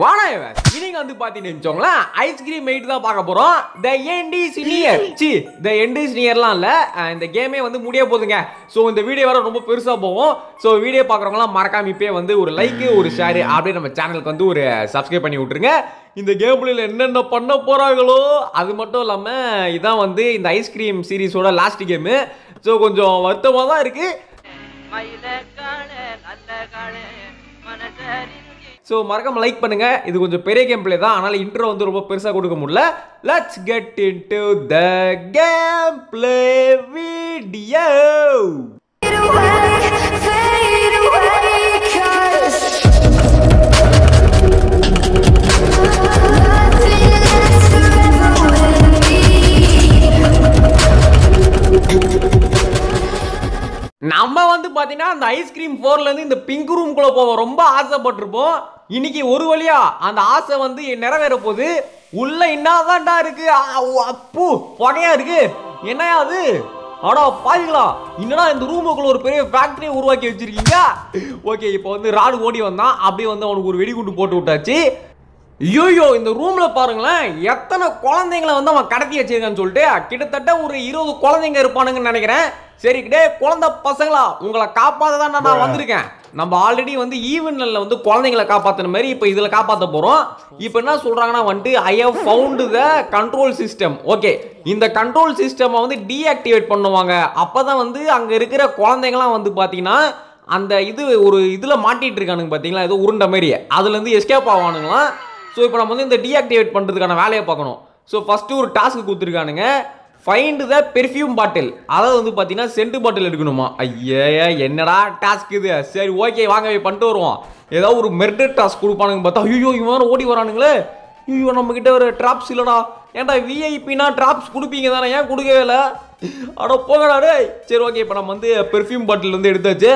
வானாயவன் இன்னைக்கு வந்து பார்த்தீங்கன்னு ஐஸ்கிரீம் மெயிட் தான் பார்க்க போகிறோம் த என்டி சீனியர் சி த என்டி சீனியர்லாம் இல்லை இந்த கேமே வந்து முடிய போதுங்க ஸோ இந்த வீடியோ வர ரொம்ப பெருசாக போவோம் ஸோ வீடியோ பார்க்குறவங்களாம் மறக்காம இப்போயே வந்து ஒரு லைக்கு ஒரு ஷேரு அப்படியே நம்ம சேனலுக்கு வந்து ஒரு சப்ஸ்கிரைப் பண்ணி விட்ருங்க இந்த கேம்ல என்னென்ன பண்ண போகிறாங்களோ அது மட்டும் இல்லாமல் இதான் வந்து இந்த ஐஸ்கிரீம் சீரீஸோட லாஸ்ட் கேமு ஸோ கொஞ்சம் வருத்தமாக தான் இருக்குது ஸோ மறக்காம லைக் பண்ணுங்க இது கொஞ்சம் பெரிய கேம் பிளே தான் அதனால இன்ட்ரோ வந்து ரொம்ப பெருசாக கொடுக்க முடியல let's get into the gameplay video Fade away, cause நம்ம வந்து பார்த்தீங்கன்னா அந்த ஐஸ்கிரீம் ஃபோர்லேருந்து இந்த பிங்க் ரூம்குள்ளே போக ரொம்ப ஆசைப்பட்டிருப்போம் இன்னைக்கு ஒரு வழியா அந்த ஆசை வந்து நிறைவேற போகுது உள்ள என்னதான்டா இருக்கு அப்பூ புகையா இருக்கு என்னையா அது அடா பாதிக்கலாம் என்னடா இந்த ரூமுக்குள்ள ஒரு பெரிய ஃபேக்டரியை உருவாக்கி வச்சிருக்கீங்க ஓகே இப்போ வந்து ராடு ஓடி வந்தான் அப்படியே வந்து அவனுக்கு ஒரு வெடிகுண்டு போட்டு விட்டாச்சு ஐயோயோ இந்த ரூமில் பாருங்களேன் எத்தனை குழந்தைங்களை வந்து அவன் கடத்தி வச்சிருக்கான்னு சொல்லிட்டு கிட்டத்தட்ட ஒரு இருபது குழந்தைங்க இருப்பானுங்கன்னு நினைக்கிறேன் சரி கிட்டே குழந்த பசங்களா உங்களை காப்பாற்ற தான் நான் வந்திருக்கேன் நம்ம ஆல்ரெடி வந்து ஈவென்ட்ல வந்து குழந்தைங்களை காப்பாற்றின மாதிரி இப்போ இதில் காப்பாற்ற போகிறோம் இப்போ என்ன சொல்கிறாங்கன்னா வந்துட்டு I have found the control system okay இந்த கண்ட்ரோல் சிஸ்டம் வந்து டீஆக்டிவேட் பண்ணுவாங்க அப்போ தான் வந்து அங்கே இருக்கிற குழந்தைங்களாம் வந்து பார்த்தீங்கன்னா அந்த இது ஒரு இதில் மாட்டிகிட்டு இருக்கானுங்க பார்த்தீங்களா ஏதோ உருண்ட மாரி அதுலேருந்து எஸ்கேப் ஆவானுங்களாம் ஸோ இப்போ நம்ம வந்து இந்த டீஆக்டிவேட் பண்ணுறதுக்கான வேலையை பார்க்கணும் ஸோ ஃபஸ்ட்டு ஒரு டாஸ்க்கு கொடுத்துருக்கானுங்க ஃபைண்டு த பெர்ஃப்யூம் பாட்டில் அதாவது வந்து பார்த்தீங்கன்னா சென்ட் பாட்டில் எடுக்கணுமா ஐயா என்னடா டாஸ்க் இது சரி ஓகே வாங்க போய் பண்ணிட்டு வருவோம் ஏதாவது ஒரு மெர்டர் டாஸ்க் கொடுப்பானுங்க பார்த்தா ஐயோ இவன் ஓடி வரானுங்களே ஐயோ நம்மக்கிட்ட ஒரு ட்ராப்ஸ் இல்லைடா ஏன்டா விஐபினா ட்ராப்ஸ் கொடுப்பீங்க தானே ஏன் கொடுக்கவே இல்லை அட போகடா சரி ஓகே இப்போ நம்ம வந்து பெர்ஃப்யூம் பாட்டில் வந்து எடுத்தாச்சு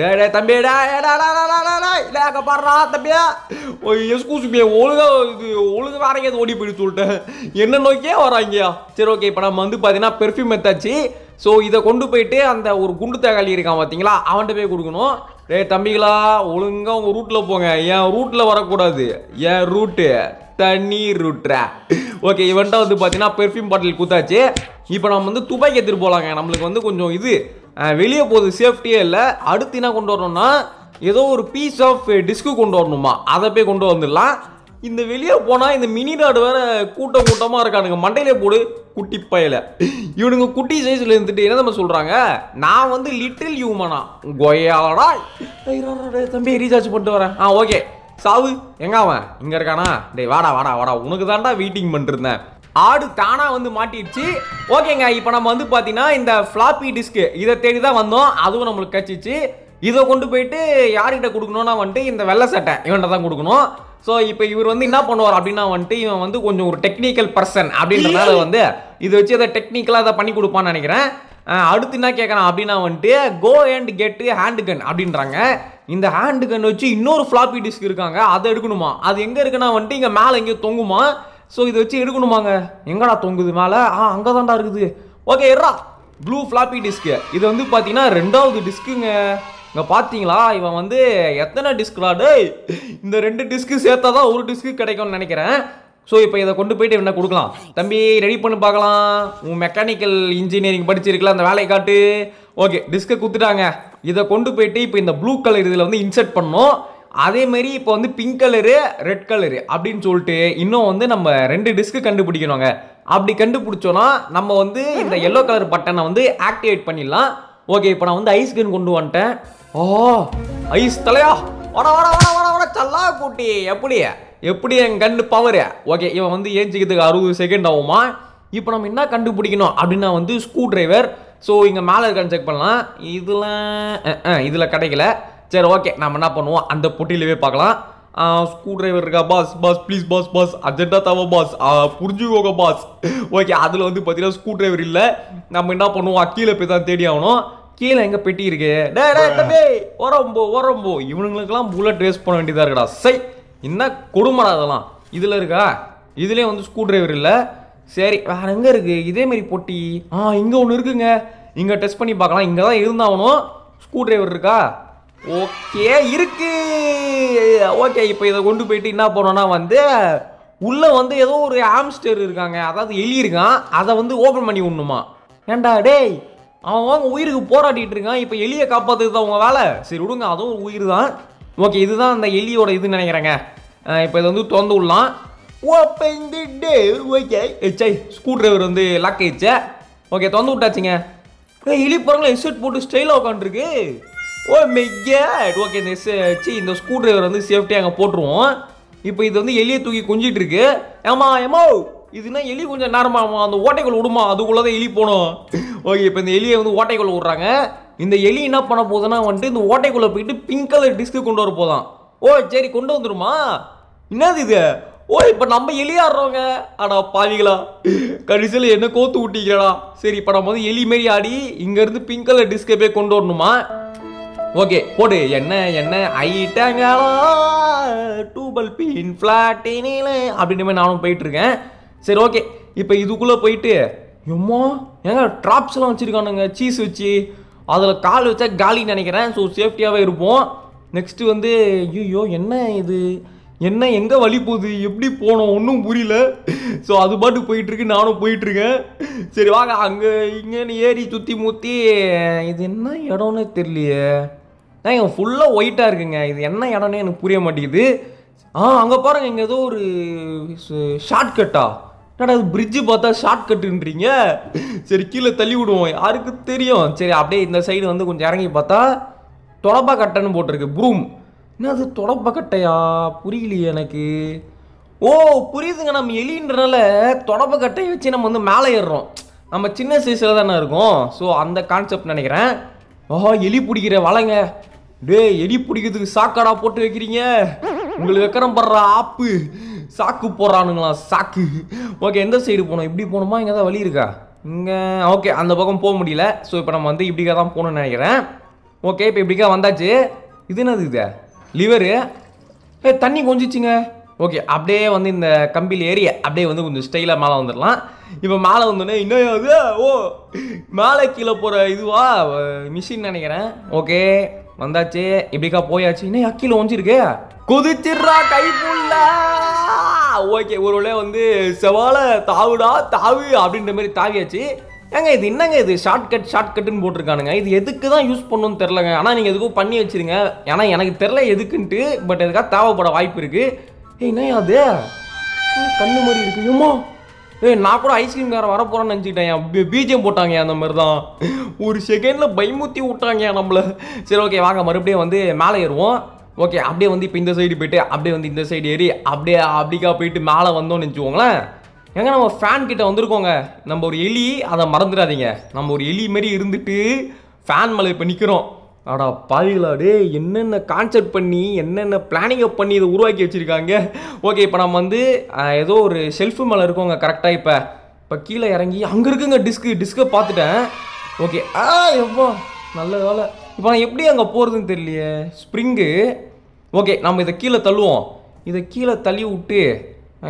டே டே தம்பி டே படுறா ஓ எஸ்கூஸ் பே ஒழுங்கா இது ஒழுங்கு வேற எங்கேயாவது ஓடி போயிடு சொல்லிட்டேன் என்ன நோக்கியே வராங்கயா சரி ஓகே இப்போ நம்ம வந்து பார்த்தீங்கன்னா பெர்ஃப்யூம் எத்தாச்சு ஸோ இதை கொண்டு போயிட்டு அந்த ஒரு குண்டு தகாளி இருக்கான் பார்த்தீங்களா அவன்கிட்ட போய் கொடுக்கணும் டே தம்பிகளா ஒழுங்காக உங்கள் ரூட்டில் போங்க என் ரூட்டில் வரக்கூடாது என் ரூட்டு தண்ணி ரூட்ற ஓகே இவன்ட்ட வந்து பார்த்தீங்கன்னா பெர்ஃப்யூம் பாட்டில் குத்தாச்சு இப்போ நம்ம வந்து துபாய்க்கு எடுத்துகிட்டு போகலாங்க நம்மளுக்கு வந்து கொஞ்சம் இது வெளியே போகுது சேஃப்டியே இல்லை அடுத்து என்ன கொண்டு வரணும்னா ஏதோ ஒரு பீஸ் ஆஃப் டிஸ்க்கு கொண்டு வரணுமா அதை போய் கொண்டு வந்துடலாம் இந்த வெளியே போனால் இந்த மினி நாடு வேற கூட்டம் கூட்டமாக இருக்கானுங்க மண்டையிலே போடு குட்டி பயல இவனுங்க குட்டி சைஸில் இருந்துட்டு என்ன நம்ம சொல்கிறாங்க நான் வந்து லிட்டில் ஹியூமனா கொயாடா தம்பி ரீசார்ஜ் பண்ணிட்டு வரேன் ஆ ஓகே சாவு எங்க அவன் இங்கே இருக்கானா டேய் வாடா வாடா வாடா உனக்கு தான்டா வெயிட்டிங் பண்ணிருந்தேன் ஆடு தானாக வந்து மாட்டிடுச்சு ஓகேங்க இப்போ நம்ம வந்து பார்த்தீங்கன்னா இந்த ஃப்ளாப்பி டிஸ்க்கு இதை தேடி தான் வந்தோம் அதுவும் நம்மளுக்கு கிடச்சிச்சு இதை கொண்டு போயிட்டு யார்கிட்ட கொடுக்கணும்னா வந்துட்டு இந்த வெள்ளை சட்டை இவன்கிட்ட தான் கொடுக்கணும் ஸோ இப்போ இவர் வந்து என்ன பண்ணுவார் அப்படின்னா வந்துட்டு இவன் வந்து கொஞ்சம் ஒரு டெக்னிக்கல் பர்சன் அப்படின்றதால வந்து இதை வச்சு அதை டெக்னிக்கலாக அதை பண்ணி கொடுப்பான்னு நினைக்கிறேன் அடுத்து என்ன கேட்குறான் அப்படின்னா வந்துட்டு கோ அண்ட் கெட்டு ஹேண்ட் கன் அப்படின்றாங்க இந்த ஹேண்ட் கன் வச்சு இன்னொரு ஃப்ளாப்பி டிஸ்க் இருக்காங்க அதை எடுக்கணுமா அது எங்கே இருக்குன்னா வந்துட்டு இங்கே மேலே எங்கேயோ தொங்குமா ஸோ இதை வச்சு எடுக்கணுமாங்க எங்கடா தொங்குது மேலே ஆ அங்கே தான்டா இருக்குது ஓகே எட்ரா ப்ளூ ஃப்ளாப்பி டிஸ்க்கு இது வந்து பார்த்தீங்கன்னா ரெண்டாவது டிஸ்க்குங்க இங்கே பார்த்தீங்களா இவன் வந்து எத்தனை டிஸ்க்டா இந்த ரெண்டு டிஸ்க்கு சேர்த்தா தான் ஒரு டிஸ்க்கு கிடைக்கும்னு நினைக்கிறேன் ஸோ இப்போ இதை கொண்டு போயிட்டு என்ன கொடுக்கலாம் தம்பி ரெடி பண்ணி பார்க்கலாம் உன் மெக்கானிக்கல் இன்ஜினியரிங் படிச்சிருக்கல அந்த வேலையை காட்டு ஓகே டிஸ்க்கை கொடுத்துட்டாங்க இதை கொண்டு போயிட்டு இப்போ இந்த ப்ளூ கலர் இதில் வந்து இன்சர்ட் பண்ணோம் மாதிரி இப்போ வந்து பிங்க் கலரு ரெட் கலரு அப்படின்னு சொல்லிட்டு இன்னும் வந்து நம்ம ரெண்டு டிஸ்க்கு கண்டுபிடிக்கணுங்க அப்படி கண்டுபிடிச்சோன்னா நம்ம வந்து இந்த எல்லோ கலர் பட்டனை வந்து ஆக்டிவேட் பண்ணிடலாம் ஓகே இப்போ நான் வந்து ஐஸ் கன் கொண்டு வந்துட்டேன் ஓ ஐஸ் தலையா வட வட வர வட வர சல்லா கூட்டி எப்படி எப்படி என் கண்டு பவரு ஓகே இவன் வந்து ஏஞ்சிக்கிறதுக்கு அறுபது செகண்ட் ஆகுமா இப்போ நம்ம என்ன கண்டுபிடிக்கணும் அப்படின்னா வந்து ஸ்க்ரூ டிரைவர் ஸோ இங்கே மேலே இருக்கான்னு செக் பண்ணலாம் இதில் இதில் கிடைக்கல சரி ஓகே நம்ம என்ன பண்ணுவோம் அந்த போட்டியிலவே பார்க்கலாம் ஸ்க்ரூ டிரைவர் இருக்கா boss boss please boss boss அர்ஜென்ட்டாக தவ பாஸ் புரிஞ்சுக்கோங்க பாஸ் ஓகே அதில் வந்து பார்த்தீங்கன்னா ஸ்க்ரூ டிரைவர் இல்லை நம்ம என்ன பண்ணுவோம் கீழே போய் தான் தேடி ஆகணும் கீழே எங்கே பெட்டி இருக்கு டே டே ஓரம்போ ஓரம்போ இவனுங்களுக்கெல்லாம் புல்லட் ரேஸ் பண்ண வேண்டியதாக இருக்கடா சை என்ன கொடுமடா அதெல்லாம் இதில் இருக்கா இதுலேயே வந்து ஸ்க்ரூ டிரைவர் இல்லை சரி வேற எங்கே இருக்குது இதேமாரி பொட்டி ஆ இங்கே ஒன்று இருக்குங்க இங்கே டெஸ்ட் பண்ணி பார்க்கலாம் இங்கே தான் இருந்தாகணும் ஸ்க்ரூ டிரைவர் இருக்கா ஓகே இருக்கு ஓகே இப்போ இதை கொண்டு போயிட்டு என்ன பண்ணோன்னா வந்து உள்ளே வந்து ஏதோ ஒரு ஆம்ஸ்டர் இருக்காங்க அதாவது எலி இருக்கான் அதை வந்து ஓப்பன் பண்ணி விடணுமா ஏண்டா டேய் அவன் அவங்க உயிருக்கு போராட்டிகிட்டு இருக்கான் இப்போ எலியை காப்பாற்றுறது அவங்க உங்கள் வேலை சரி விடுங்க அதுவும் ஒரு உயிர் தான் ஓகே இதுதான் அந்த எலியோட இதுன்னு நினைக்கிறேங்க இப்போ இதை வந்து திறந்து விடலாம் ஓப்பன் தி டே ஓகே சை ஸ்க்ரூ டிரைவர் வந்து லாக் ஆயிடுச்சு ஓகே திறந்து விட்டாச்சுங்க எலி பாருங்களேன் ஹெட்செட் போட்டு ஸ்டைலாக உட்காந்துருக்கு ஓ மெய்யாட் ஓகே இந்த சி இந்த ஸ்க்ரூ ட்ரைவர் வந்து சேஃப்டியாக அங்கே போட்டுருவோம் இப்போ இது வந்து எலியை தூக்கி குஞ்சிட்டு இருக்கு ஏமா ஏமா இதுனா எலி கொஞ்சம் நேரமா அந்த ஓட்டைக்குள் விடுமா அதுக்குள்ளே தான் எலி போகணும் ஓகே இப்போ இந்த எலியை வந்து ஓட்டைக்குள்ள விடுறாங்க இந்த எலி என்ன பண்ண போகுதுன்னா வந்துட்டு இந்த ஓட்டைக்குள்ளே போயிட்டு பிங்க் கலர் டிஸ்க்கு கொண்டு வர போதான் ஓ சரி கொண்டு வந்துருமா என்னது இது ஓ இப்போ நம்ம எலியாடுறோங்க ஆடா பாவிகளா கடைசியில் என்ன கோத்து விட்டீங்களா சரி இப்போ நம்ம வந்து எலி மாரி ஆடி இங்கேருந்து பிங்க் கலர் டிஸ்கை போய் கொண்டு வரணுமா ஓகே போடு என்ன என்ன ஐட்டங்களா டூபல் பீன் அப்படின்ற அப்படின்னு நானும் போயிட்டுருக்கேன் சரி ஓகே இப்போ இதுக்குள்ளே போயிட்டு எம்மா ஏங்க ட்ராப்ஸ்லாம் வச்சுருக்கானுங்க சீஸ் வச்சு அதில் கால் வச்சா காலின்னு நினைக்கிறேன் ஸோ சேஃப்டியாகவே இருப்போம் நெக்ஸ்ட்டு வந்து ஐயோ என்ன இது என்ன எங்கே வழி போகுது எப்படி போனோம் ஒன்றும் புரியல ஸோ அது பாட்டு போயிட்டுருக்கு நானும் போயிட்டுருக்கேன் சரி வாங்க அங்கே இங்கேன்னு ஏறி சுற்றி முற்றி இது என்ன இடம்னு தெரியலையே ஏன் இவன் ஃபுல்லாக ஒயிட்டாக இருக்குங்க இது என்ன இடம்னு எனக்கு புரிய மாட்டேங்குது ஆ அங்கே பாருங்க இங்கே ஏதோ ஒரு ஷார்ட்கட்டா என்னடா அது பிரிட்ஜு பார்த்தா ஷார்ட் கட்டுன்றீங்க சரி கீழே தள்ளி விடுவோம் யாருக்கு தெரியும் சரி அப்படியே இந்த சைடு வந்து கொஞ்சம் இறங்கி பார்த்தா தொடப்பா கட்டைன்னு போட்டிருக்கு ப்ரூம் என்ன அது தொடப்பா கட்டையா புரியலையே எனக்கு ஓ புரியுதுங்க நம்ம எலின்றனால தொடப்ப கட்டையை வச்சு நம்ம வந்து மேலே ஏறுறோம் நம்ம சின்ன சைஸில் தானே இருக்கோம் ஸோ அந்த கான்செப்ட் நினைக்கிறேன் ஓஹோ எலி பிடிக்கிற வலைங்க டே எடி பிடிக்கிறதுக்கு சாக்காடா போட்டு வைக்கிறீங்க உங்களுக்கு வெக்கரம் படுற ஆப்பு சாக்கு போடுறானுங்களா சாக்கு ஓகே எந்த சைடு போனோம் இப்படி போகணுமா இங்கே தான் வழி இருக்கா இங்கே ஓகே அந்த பக்கம் போக முடியல ஸோ இப்போ நம்ம வந்து இப்படிக்கா தான் போகணும்னு நினைக்கிறேன் ஓகே இப்போ இப்படிக்கா வந்தாச்சு இது என்னது இது லிவரு ஏ தண்ணி கொஞ்சிச்சுங்க ஓகே அப்படியே வந்து இந்த கம்பியில் ஏறி அப்படியே வந்து கொஞ்சம் ஸ்டைலாக மேலே வந்துடலாம் இப்போ மேலே வந்தோடனே இன்னும் ஓ மேலே கீழே போகிற இதுவா மிஷின் நினைக்கிறேன் ஓகே வந்தாச்சே இப்படிக்கா போயாச்சு இன்னும் அக்கில ஒஞ்சிருக்கு குதிச்சிடுறா கை ஓகே ஒரு வந்து செவால தாவுடா தாவு அப்படின்ற மாதிரி தாவியாச்சு ஏங்க இது என்னங்க இது ஷார்ட்கட் ஷார்ட்கட்டுன்னு போட்டிருக்கானுங்க இது எதுக்கு தான் யூஸ் பண்ணணும்னு தெரிலங்க ஆனால் நீங்கள் எதுக்கும் பண்ணி வச்சுருங்க ஏன்னா எனக்கு தெரில எதுக்குன்ட்டு பட் எதுக்காக தேவைப்பட வாய்ப்பு இருக்குது ஏய் என்ன அது கண்ணு மாதிரி இருக்கு ஏய் நான் கூட ஐஸ்கிரீம் கார வரப்போறேன்னு நினச்சிக்கிட்டேன் பீஜியம் போட்டாங்க அந்த மாதிரி தான் ஒரு செகண்டில் பயமுத்தி விட்டாங்க நம்மளை சரி ஓகே வாங்க மறுபடியும் வந்து மேலே ஏறுவோம் ஓகே அப்படியே வந்து இப்போ இந்த சைடு போயிட்டு அப்படியே வந்து இந்த சைடு ஏறி அப்படியே அப்படிக்கா போயிட்டு மேலே வந்தோம்னு நினச்சிக்கோங்களேன் எங்க நம்ம ஃபேன் கிட்ட வந்திருக்கோங்க நம்ம ஒரு எலி அதை மறந்துடாதீங்க நம்ம ஒரு எலி மாரி இருந்துட்டு ஃபேன் மேலே இப்போ நிற்கிறோம் அடா பாதிகளாடு என்னென்ன கான்செப்ட் பண்ணி என்னென்ன பிளானிங்கை பண்ணி இதை உருவாக்கி வச்சுருக்காங்க ஓகே இப்போ நம்ம வந்து ஏதோ ஒரு ஷெல்ஃபு மேலே இருக்கோங்க கரெக்டாக இப்போ இப்போ கீழே இறங்கி அங்கே இருக்குங்க டிஸ்க்கு டிஸ்க்கை பார்த்துட்டேன் ஓகே ஆ எவ்வளோ நல்ல வேலை இப்போ நான் எப்படி அங்கே போகிறதுன்னு தெரியலையே ஸ்ப்ரிங்கு ஓகே நம்ம இதை கீழே தள்ளுவோம் இதை கீழே தள்ளி விட்டு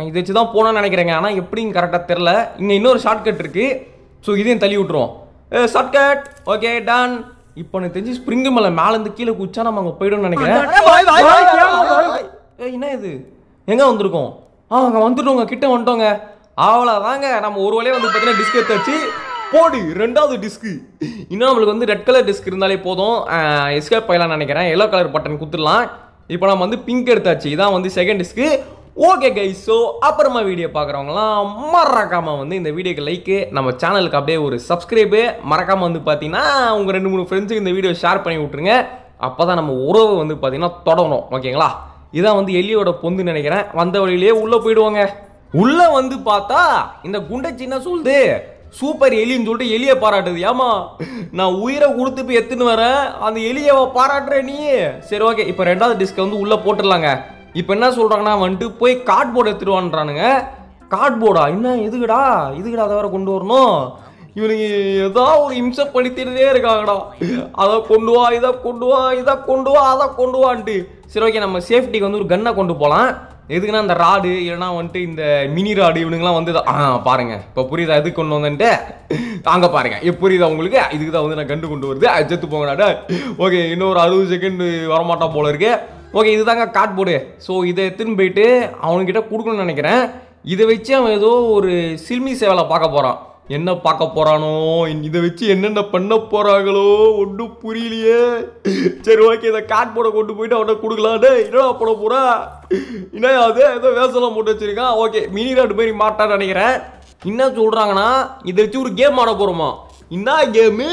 இதை வச்சு தான் போனோன்னு நினைக்கிறேங்க ஆனால் எப்படின்னு கரெக்டாக தெரில இங்கே இன்னொரு ஷார்ட்கட் இருக்குது ஸோ இதையும் தள்ளி விட்ருவோம் ஷார்ட்கட் ஓகே டான் இப்போ எனக்கு தெரிஞ்சு ஸ்ப்ரிங்கு மேலே மேலேருந்து கீழே குச்சா நம்ம அங்கே போயிடும்னு நினைக்கிறேன் என்ன இது எங்கே வந்திருக்கோம் ஆ அங்கே வந்துட்டோங்க கிட்ட வந்துட்டோங்க அவ்வளோதாங்க நம்ம ஒரு வழியாக வந்து பார்த்தீங்கன்னா டிஸ்க் எடுத்து வச்சு போடு ரெண்டாவது டிஸ்க்கு இன்னும் நம்மளுக்கு வந்து ரெட் கலர் டிஸ்க் இருந்தாலே போதும் எஸ்கேப் ஆகலாம்னு நினைக்கிறேன் எல்லோ கலர் பட்டன் குத்துடலாம் இப்போ நம்ம வந்து பிங்க் எடுத்தாச்சு இதான் வந்து செகண்ட் டிஸ்க்கு ஓகே கை ஸோ அப்புறமா வீடியோ பார்க்குறவங்களாம் மறக்காமல் வந்து இந்த வீடியோக்கு லைக்கு நம்ம சேனலுக்கு அப்படியே ஒரு சப்ஸ்கிரைபு மறக்காமல் வந்து பார்த்தீங்கன்னா உங்கள் ரெண்டு மூணு ஃப்ரெண்ட்ஸுக்கு இந்த வீடியோ ஷேர் பண்ணி விட்ருங்க அப்போ தான் நம்ம உறவு வந்து பார்த்தீங்கன்னா தொடணும் ஓகேங்களா இதான் வந்து எலியோட பொந்து நினைக்கிறேன் வந்த வழியிலேயே உள்ளே போயிடுவாங்க உள்ளே வந்து பார்த்தா இந்த குண்டை சின்ன சொல்லுது சூப்பர் எலின்னு சொல்லிட்டு எலியை பாராட்டுது ஏமா நான் உயிரை கொடுத்து போய் எத்துன்னு வரேன் அந்த எலியை பாராட்டுற நீ சரி ஓகே இப்போ ரெண்டாவது டிஸ்கை வந்து உள்ளே போட்டுடலாங்க இப்போ என்ன சொல்கிறாங்கன்னா வந்துட்டு போய் கார்ட்போர்டு எடுத்துருவான்றானுங்க கார்ட்போர்டா என்ன எதுக்குடா இதுக்குடா அதை வேற கொண்டு வரணும் இவனுக்கு ஏதோ ஒரு இம்சப்படுத்திட்டே இருக்காங்கடா அதை கொண்டு வா இதை கொண்டு வா இதை கொண்டு வா அதை கொண்டு வான்ட்டு சரி ஓகே நம்ம சேஃப்டிக்கு வந்து ஒரு கன்னை கொண்டு போகலாம் எதுக்குன்னா இந்த ராடு இல்லைனா வந்துட்டு இந்த மினி ராடு இவனுங்கெலாம் வந்து ஆ பாருங்க இப்போ புரியுதா எதுக்கு கொண்டு வந்தேன்ட்டு அங்கே பாருங்க இப்போ புரியுதா உங்களுக்கு இதுக்கு தான் வந்து நான் கண்டு கொண்டு வருது செத்து போங்கடா ஓகே இன்னொரு அறுபது செகண்ட் வரமாட்டா போல இருக்கு ஓகே இதுதாங்க கார்ட்போர்டு ஸோ இதை எடுத்துன்னு போயிட்டு அவன்கிட்ட கொடுக்கணும்னு நினைக்கிறேன் இதை வச்சு அவன் ஏதோ ஒரு சிறுமி சேவலை பார்க்க போகிறான் என்ன பார்க்க போகிறானோ இதை வச்சு என்னென்ன பண்ண போகிறாங்களோ ஒன்றும் புரியலையே சரி ஓகே இதை கார்ட்போர்டை கொண்டு போயிட்டு அவனை கொடுக்கலாம் என்னடா போட போகிறா என்ன அது ஏதோ வேசலாம் போட்டு வச்சுருக்கான் ஓகே மினி ராட்டு மாதிரி மாட்டான்னு நினைக்கிறேன் என்ன சொல்கிறாங்கன்னா இதை வச்சு ஒரு கேம் ஆட போகிறோமா என்ன கேமு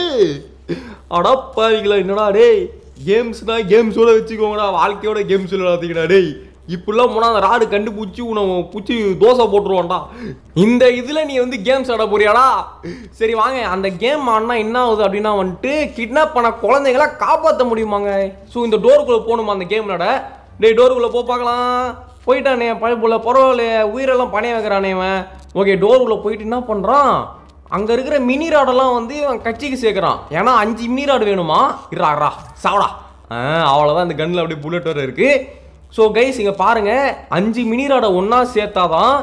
அடப்பாவிங்களா என்னடா டேய் கேம்ஸ்னா கேம்ஸோட வச்சுக்கோங்கடா வாழ்க்கையோட கேம்ஸ் விளையாடுறீங்கடா டேய் இப்படிலாம் போனால் அந்த ராடு கண்டுபிடிச்சி உன பிடிச்சி தோசை போட்டுருவான்டா இந்த இதில் நீ வந்து கேம்ஸ் ஆட போறியாடா சரி வாங்க அந்த கேம் ஆடினா என்ன ஆகுது அப்படின்னா வந்துட்டு கிட்னாப் பண்ண குழந்தைங்கள காப்பாற்ற முடியுமாங்க ஸோ இந்த டோருக்குள்ளே போகணுமா அந்த கேம் விளாட டேய் டோருக்குள்ளே போய் பார்க்கலாம் போயிட்டானே பழப்புள்ள பரவாயில்ல உயிரெல்லாம் பணைய வைக்கிறானே இவன் ஓகே டோருக்குள்ளே போயிட்டு என்ன பண்ணுறான் அங்கே இருக்கிற மினி ராடெல்லாம் வந்து இவன் கட்சிக்கு சேர்க்குறான் ஏன்னா அஞ்சு மினி ராடு வேணுமா இராடா சாவடா அவ்வளோதான் இந்த கன்னில் அப்படியே புல்லட் வர இருக்குது ஸோ கைஸ் இங்கே பாருங்கள் அஞ்சு மினி ராடை ஒன்றா சேர்த்தாதான்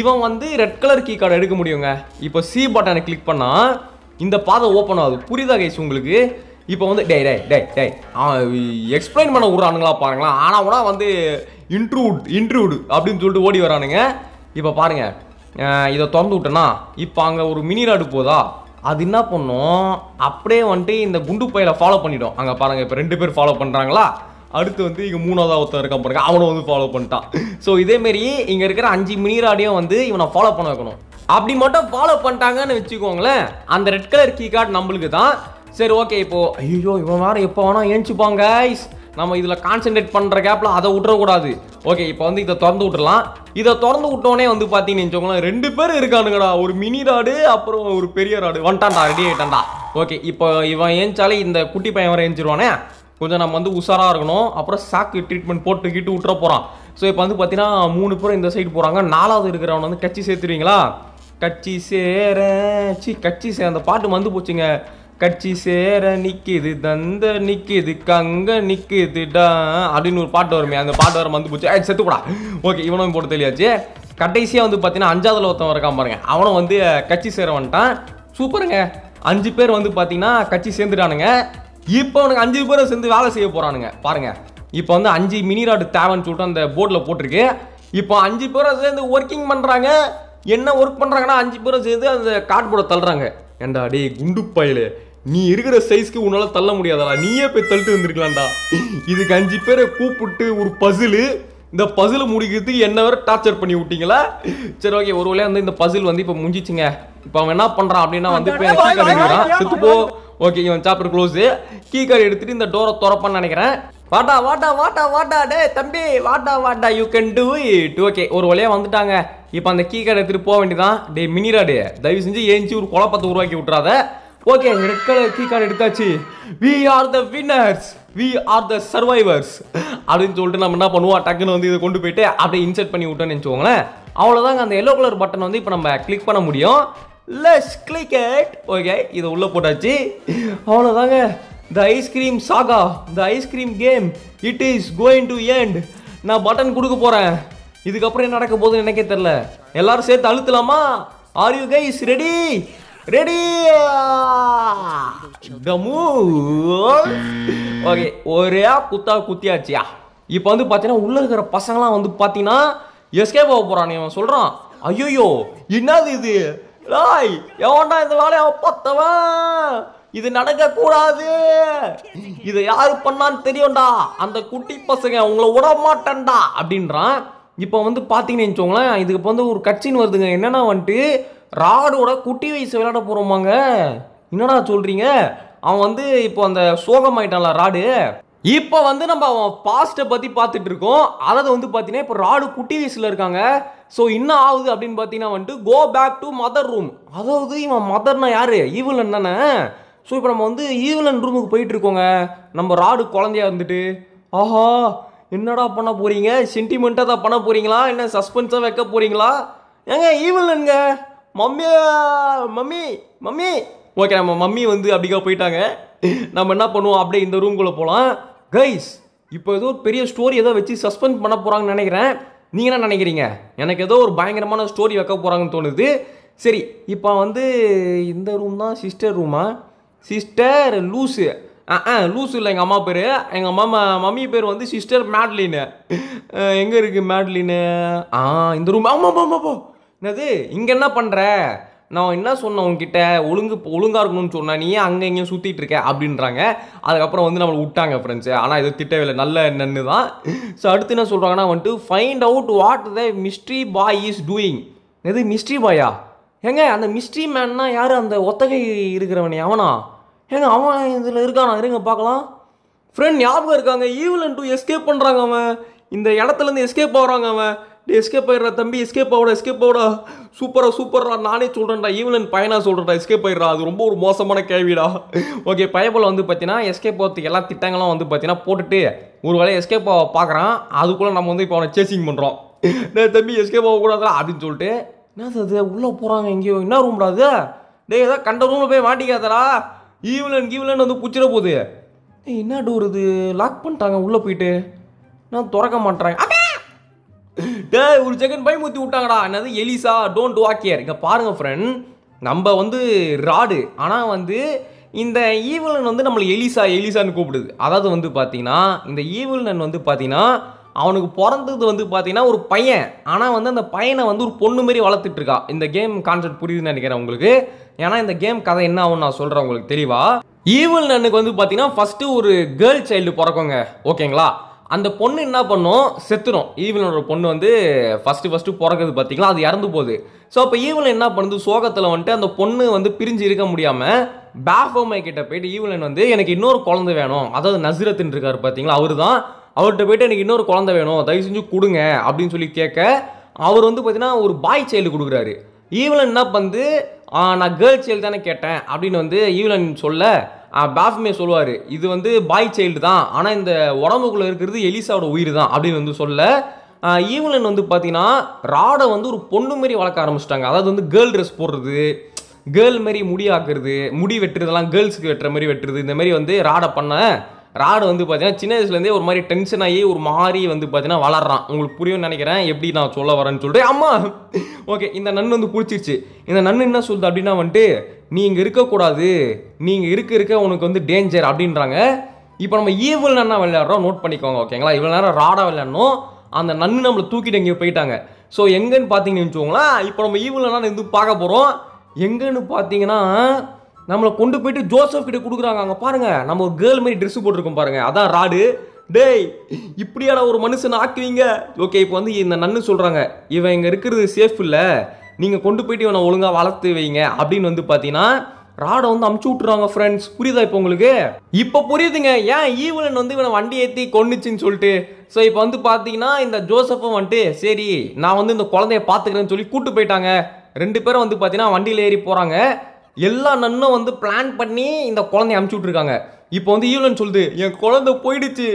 இவன் வந்து ரெட் கலர் கீ கார்டு எடுக்க முடியுங்க இப்போ சி பட்டனை கிளிக் பண்ணால் இந்த பாதை ஓப்பன் ஆகுது புரியுதா கைஸ் உங்களுக்கு இப்போ வந்து டே டே டே டே எக்ஸ்பிளைன் பண்ண விட்றானுங்களா பாருங்களேன் ஆனால் கூட வந்து இன்ட்ரூட் இன்ட்ரூடு அப்படின்னு சொல்லிட்டு ஓடி வரானுங்க இப்போ பாருங்கள் இதை திறந்து விட்டேன்னா இப்போ அங்கே ஒரு மினி ராடு போதா அது என்ன பண்ணும் அப்படியே வந்துட்டு இந்த குண்டு பையில ஃபாலோ பண்ணிடும் அங்கே பாருங்கள் இப்போ ரெண்டு பேர் ஃபாலோ பண்ணுறாங்களா அடுத்து வந்து இங்கே மூணாவதாக ஒருத்தன் இருக்க பாருங்க அவனை வந்து ஃபாலோ பண்ணிட்டான் ஸோ இதேமாரி இங்கே இருக்கிற அஞ்சு மினிராடியும் வந்து இவனை ஃபாலோ பண்ண வைக்கணும் அப்படி மட்டும் ஃபாலோ பண்ணிட்டாங்கன்னு வச்சுக்கோங்களேன் அந்த ரெட் கலர் கீ கார்டு நம்மளுக்கு தான் சரி ஓகே இப்போ ஐயோ இவன் வேறு எப்போ வேணா ஏஞ்சிப்பாங்க நம்ம இதில் கான்சென்ட்ரேட் பண்ணுற கேப்பில் அதை விட்றக்கூடாது ஓகே இப்போ வந்து இதை திறந்து விட்டுலாம் இதை திறந்து விட்டோன்னே வந்து பார்த்தீங்கன்னு வச்சுக்கோங்களேன் ரெண்டு பேர் இருக்கானுங்கடா ஒரு மினி ராடு அப்புறம் ஒரு பெரிய ராடு வந்துட்டான்டா ரெடி ஆகிட்டான்டா ஓகே இப்போ இவன் ஏஞ்சாலே இந்த குட்டி பையன் வர ஏஞ்சிருவானே கொஞ்சம் நம்ம வந்து உஷாராக இருக்கணும் அப்புறம் சாக்கு ட்ரீட்மெண்ட் போட்டு கிட்டு விட்டுற போகிறான் ஸோ இப்போ வந்து பார்த்தீங்கன்னா மூணு பேரும் இந்த சைடு போகிறாங்க நாலாவது இருக்கிறவன் வந்து கட்சி சேர்த்துருவீங்களா கட்சி சேர சி கட்சி சே அந்த பாட்டு வந்து போச்சுங்க கட்சி சேர நிற்கிது தந்த நிற்கிது கங்க நிற்கிதுடா அப்படின்னு ஒரு பாட்டு வருமே அந்த பாட்டு வர வந்து போச்சு செத்துக்கூடா ஓகே இவனும் போட்டு தெளியாச்சு கடைசியாக வந்து பார்த்தீங்கன்னா அஞ்சாவதுல ஒருத்தன் இருக்கான் பாருங்க அவனும் வந்து கட்சி சேர வந்துட்டான் சூப்பருங்க அஞ்சு பேர் வந்து பார்த்தீங்கன்னா கட்சி சேர்ந்துட்டானுங்க இப்போ அவனுக்கு அஞ்சு பேரும் சேர்ந்து வேலை செய்ய போகிறானுங்க பாருங்கள் இப்போ வந்து அஞ்சு மினி தேவைன்னு சொல்லிட்டு அந்த போர்டில் போட்டிருக்கு இப்போ அஞ்சு பேரும் சேர்ந்து ஒர்க்கிங் பண்ணுறாங்க என்ன ஒர்க் பண்ணுறாங்கன்னா அஞ்சு பேரும் சேர்ந்து அந்த போட தள்ளுறாங்க ஏண்டா அடி குண்டு பயிலு நீ இருக்கிற சைஸ்க்கு உன்னால தள்ள முடியாதடா நீயே போய் தள்ளிட்டு வந்திருக்கலாம்டா இதுக்கு அஞ்சு பேரை கூப்பிட்டு ஒரு பசிலு இந்த பசில் முடிக்கிறதுக்கு என்ன வேற டார்ச்சர் பண்ணி விட்டீங்களா சரி ஓகே ஒரு வழியாக வந்து இந்த பசில் வந்து இப்போ முடிஞ்சிச்சுங்க இப்போ அவன் என்ன பண்ணுறான் அப்படின்னா வந்து இப்போ கீ கார்டு செத்துப்போ ஓகே இவன் சாப்பிட்டு க்ளோஸு கீ கார்டு எடுத்துகிட்டு இந்த டோரை திறப்பான்னு நினைக்கிறேன் வாட்டா வாட்டா வாட்டா வாட்டா டே தம்பி வாட்டா வாட்டா you can do it okay ஒரு வழியாக வந்துட்டாங்க இப்போ அந்த கீ கார்டு எடுத்துகிட்டு போக வேண்டியதான் டே மினிராடு தயவு செஞ்சு ஏஞ்சி ஒரு குழப்பத்தை உருவாக்கி விட்டுறாத okay red colour key card எடுத்தாச்சு we are the winners we are the survivors அப்படின்னு சொல்லிட்டு நம்ம என்ன பண்ணுவோம் டக்குன்னு வந்து இதை கொண்டு போயிட்டு அப்படியே இன்சர்ட் பண்ணி விட்டோம்னு வச்சுக்கோங்களேன் அவ்வளோதாங்க அந்த எல்லோ கலர் பட்டன் வந்து இப்போ நம்ம கிளிக் பண்ண முடியும் லெஸ் இட் ஓகே இதை உள்ளே போட்டாச்சு அவ்வளோதாங்க the ice cream saga the ice cream game it is going to end நான் பட்டன் கொடுக்க போகிறேன் இதுக்கப்புறம் என்ன நடக்க போகுதுன்னு எனக்கே தெரில எல்லாரும் சேர்த்து அழுத்தலாமா are you guys ready ready okay ஒரே குத்தா குத்தியாச்சியா இப்போ வந்து பார்த்தீங்கன்னா உள்ளே இருக்கிற பசங்களாம் வந்து பார்த்தீங்கன்னா எஸ்கேப் ஆக போகிறான் இவன் சொல்கிறான் ஐயோயோ என்னது இது ராய் எவன்டா இந்த வேலையை அவன் இது நடக்க கூடாது இது யாரு பண்ணான்னு தெரியும்டா அந்த குட்டி பசங்க உங்களை விட மாட்டேன்டா அப்படின்றான் இப்போ வந்து பார்த்தீங்கன்னு வச்சுக்கோங்களேன் இதுக்கு வந்து ஒரு கட்சின்னு வருதுங்க என்னென்னா வந்துட்டு ராடோட குட்டி வயசு விளையாட போகிறோமாங்க என்னடா சொல்கிறீங்க அவன் வந்து இப்போ அந்த சோகமாயிட்டான்ல ராடு இப்போ வந்து நம்ம அவன் பாஸ்ட்டை பற்றி பார்த்துட்டு இருக்கோம் அதை வந்து பார்த்தீங்கன்னா இப்போ ராடு குட்டி வயசில் இருக்காங்க ஸோ என்ன ஆகுது அப்படின்னு பார்த்தீங்கன்னா வந்துட்டு go back to mother room அதாவது இவன் மதர்னா யார் ஈவலன் தானே ஸோ இப்போ நம்ம வந்து ஈவலன் ரூமுக்கு போயிட்டுருக்கோங்க நம்ம ராடு குழந்தையா இருந்துட்டு ஆஹா என்னடா பண்ண போகிறீங்க சென்டிமெண்ட்டாக தான் பண்ண போகிறீங்களா என்ன சஸ்பென்ஸாக வைக்க போகிறீங்களா ஏங்க ஈவலனுங்க மம்மியா மம்மி மம்மி ஓகே நம்ம மம்மி வந்து அப்படிக்கா போயிட்டாங்க நம்ம என்ன பண்ணுவோம் அப்படியே இந்த ரூம்குள்ளே போகலாம் கைஸ் இப்போ ஏதோ ஒரு பெரிய ஸ்டோரி ஏதோ வச்சு சஸ்பெண்ட் பண்ண போகிறாங்கன்னு நினைக்கிறேன் நீங்கள் என்ன நினைக்கிறீங்க எனக்கு ஏதோ ஒரு பயங்கரமான ஸ்டோரி வைக்க போகிறாங்கன்னு தோணுது சரி இப்போ வந்து இந்த ரூம் தான் சிஸ்டர் ரூமா சிஸ்டர் லூஸு ஆ லூஸ் இல்லை எங்கள் அம்மா பேர் எங்கள் அம்மா மம்மி பேர் வந்து சிஸ்டர் மேட்லின்னு எங்கே இருக்குது மேட்லின்னு ஆ இந்த ரூம் ஆமாம் ஆமாம் ஆமாம் என்னது இங்கே என்ன பண்ணுற நான் என்ன சொன்னேன் உங்ககிட்ட ஒழுங்கு ஒழுங்காக இருக்கணும்னு சொன்னால் நீ அங்கே இங்கேயும் சுற்றிட்டு இருக்க அப்படின்றாங்க அதுக்கப்புறம் வந்து நம்மளை விட்டாங்க ஃப்ரெண்ட்ஸு ஆனால் இது திட்டவில்லை நல்ல நன்னு தான் ஸோ அடுத்து என்ன சொல்கிறாங்கன்னா வந்துட்டு find out what the mystery boy is doing எது மிஸ்ட்ரி பாயா ஏங்க அந்த மிஸ்ட்ரி மேன்னா யார் அந்த ஒத்தகை இருக்கிறவனே அவனா ஏங்க அவன் இதில் இருக்கானா இருங்க பார்க்கலாம் ஃப்ரெண்ட் ஞாபகம் இருக்காங்க ஈவ்லன் டூ எஸ்கேப் பண்ணுறாங்க அவன் இந்த இடத்துலேருந்து எஸ்கேப் ஆகிறாங்க அவன் டே எஸ்கேப் ஆயிடுறா தம்பி எஸ்கேப் ஆகுடா எஸ்கேப் ஆகுடா சூப்பராக சூப்பராக நானே சொல்கிறேன்டா ஈவலன் பையனாக சொல்கிறேன்டா எஸ்கேப் ஆயிடுறா அது ரொம்ப ஒரு மோசமான கேள்விடா ஓகே பயபோல் வந்து பார்த்தீங்கன்னா எஸ்கேப் போகிறதுக்கு எல்லா திட்டங்களும் வந்து பார்த்தீங்கன்னா போட்டுட்டு ஒரு வேலையை எஸ்கேப் பார்க்குறான் அதுக்குள்ளே நம்ம வந்து இப்போ அவனை சேசிங் பண்ணுறோம் டே தம்பி எஸ்கேப் ஆகக்கூடாதா அப்படின்னு சொல்லிட்டு என்ன சார் உள்ளே போகிறாங்க எங்கேயோ என்ன ரூம்டா அது டே ஏதாவது கண்ட ரூமில் போய் மாட்டிக்காதடா ஈவ்லன் கீவ்லன் வந்து குச்சிட போகுது என்ன டூ இது லாக் பண்ணிட்டாங்க உள்ளே போயிட்டு நான் திறக்க மாட்டேறேன் டே ஒரு செகண்ட் பயமுத்தி விட்டாங்கடா என்னது எலிசா டோன்ட் வாக் கேர் இங்கே பாருங்கள் ஃப்ரெண்ட் நம்ம வந்து ராடு ஆனால் வந்து இந்த ஈவலன் வந்து நம்மளை எலிசா எலிசான்னு கூப்பிடுது அதாவது வந்து பார்த்தீங்கன்னா இந்த ஈவலன் வந்து பார்த்தீங்கன்னா அவனுக்கு பிறந்தது வந்து பார்த்தீங்கன்னா ஒரு பையன் ஆனால் வந்து அந்த பையனை வந்து ஒரு பொண்ணு மாரி வளர்த்துட்டு இருக்கா இந்த கேம் கான்செப்ட் புரியுதுன்னு நினைக்கிறேன் உங்களுக்கு ஏன்னா இந்த கேம் கதை என்ன ஆகும் நான் சொல்கிறேன் உங்களுக்கு தெளிவாக ஈவல் நன்னுக்கு வந்து பார்த்தீங்கன்னா ஃபஸ்ட்டு ஒரு கேர்ள் சைல்டு பிறக்குங்க ஓகேங்களா அந்த பொண்ணு என்ன பண்ணும் செத்துரும் ஈவனோட பொண்ணு வந்து ஃபஸ்ட்டு ஃபஸ்ட்டு பிறக்கிறது பார்த்திங்களா அது இறந்து போகுது ஸோ அப்போ ஈவலன் என்ன பண்ணுது சோகத்தில் வந்துட்டு அந்த பொண்ணு வந்து பிரிஞ்சு இருக்க முடியாமல் பேஃபோமே கிட்ட போயிட்டு ஈவலன் வந்து எனக்கு இன்னொரு குழந்தை வேணும் அதாவது நசிரத்துன்னு இருக்கார் பார்த்தீங்களா அவர் தான் அவர்கிட்ட போயிட்டு எனக்கு இன்னொரு குழந்தை வேணும் தயவு செஞ்சு கொடுங்க அப்படின்னு சொல்லி கேட்க அவர் வந்து பார்த்தீங்கன்னா ஒரு பாய் சைல்டு கொடுக்குறாரு ஈவலன் என்ன பண்ணு நான் கேர்ள் சைல்டு தானே கேட்டேன் அப்படின்னு வந்து ஈவலன் சொல்ல பாஃப்மே சொல்லுவார் இது வந்து பாய் சைல்டு தான் ஆனால் இந்த உடம்புக்குள்ளே இருக்கிறது எலிசாவோட உயிர் தான் அப்படின்னு வந்து சொல்ல ஈவ்லன் வந்து பார்த்தீங்கன்னா ராடை வந்து ஒரு பொண்ணு மாரி வளர்க்க ஆரம்பிச்சிட்டாங்க அதாவது வந்து கேர்ள் ட்ரெஸ் போடுறது கேர்ள் மாரி முடி ஆக்குறது முடி வெட்டுறதுலாம் கேர்ள்ஸுக்கு வெட்டுற மாதிரி வெட்டுறது இந்த மாதிரி வந்து ராடை பண்ண ராடு வந்து பார்த்தீங்கன்னா சின்ன வயசுலேருந்தே ஒரு மாதிரி டென்ஷன் ஆகி ஒரு மாதிரி வந்து பார்த்தீங்கன்னா வளர்றான் உங்களுக்கு புரியும்னு நினைக்கிறேன் எப்படி நான் சொல்ல வரேன்னு சொல்கிறேன் அம்மா ஓகே இந்த நன் வந்து பிடிச்சிருச்சு இந்த நன் என்ன சொல்லுது அப்படின்னா வந்துட்டு நீ இங்கே இருக்கக்கூடாது நீ இங்கே இருக்க இருக்க உனக்கு வந்து டேஞ்சர் அப்படின்றாங்க இப்போ நம்ம ஈவல் நன்னா விளையாடுறோம் நோட் பண்ணிக்கோங்க ஓகேங்களா இவ்வளோ நேரம் ராடாக விளையாடணும் அந்த நன்னு நம்மளை தூக்கிட்டு எங்கேயோ போயிட்டாங்க ஸோ எங்கேன்னு பார்த்தீங்கன்னு வச்சுக்கோங்களேன் இப்போ நம்ம ஈவல் நான் இருந்து பார்க்க போகிறோம் எங்கேன்னு பார்த்தீங்கன்னா நம்மளை கொண்டு போயிட்டு ஜோசப் கிட்ட கொடுக்குறாங்க அங்கே பாருங்கள் நம்ம ஒரு கேர்ள் மாதிரி ட்ரெஸ் போட்டிருக்கோம் பாருங்கள் அதான் ராடு டேய் இப்படியான ஒரு மனுஷனை ஆக்குவீங்க ஓகே இப்போ வந்து இந்த நன்னு சொல்கிறாங்க இவன் இங்கே இருக்கிறது சேஃப் இல்லை நீங்கள் கொண்டு போயிட்டு இவனை ஒழுங்காக வளர்த்து வைங்க அப்படின்னு வந்து பார்த்தீங்கன்னா ராடை வந்து அமுச்சு விட்டுருவாங்க ஃப்ரெண்ட்ஸ் புரியுதா இப்போ உங்களுக்கு இப்போ புரியுதுங்க ஏன் ஈவலன் வந்து இவனை வண்டி ஏற்றி கொண்டுச்சின்னு சொல்லிட்டு ஸோ இப்போ வந்து பார்த்தீங்கன்னா இந்த ஜோசப்பும் வந்துட்டு சரி நான் வந்து இந்த குழந்தைய பார்த்துக்கிறேன்னு சொல்லி கூட்டு போயிட்டாங்க ரெண்டு பேரும் வந்து பார்த்தீங்கன்னா வண்டியில் ஏறி போகிறாங்க எல்லா நன்னும் வந்து பிளான் பண்ணி இந்த குழந்தைய அமுச்சு விட்ருக்காங்க இப்போ வந்து ஈவலன் சொல்லுது என் குழந்தை போயிடுச்சு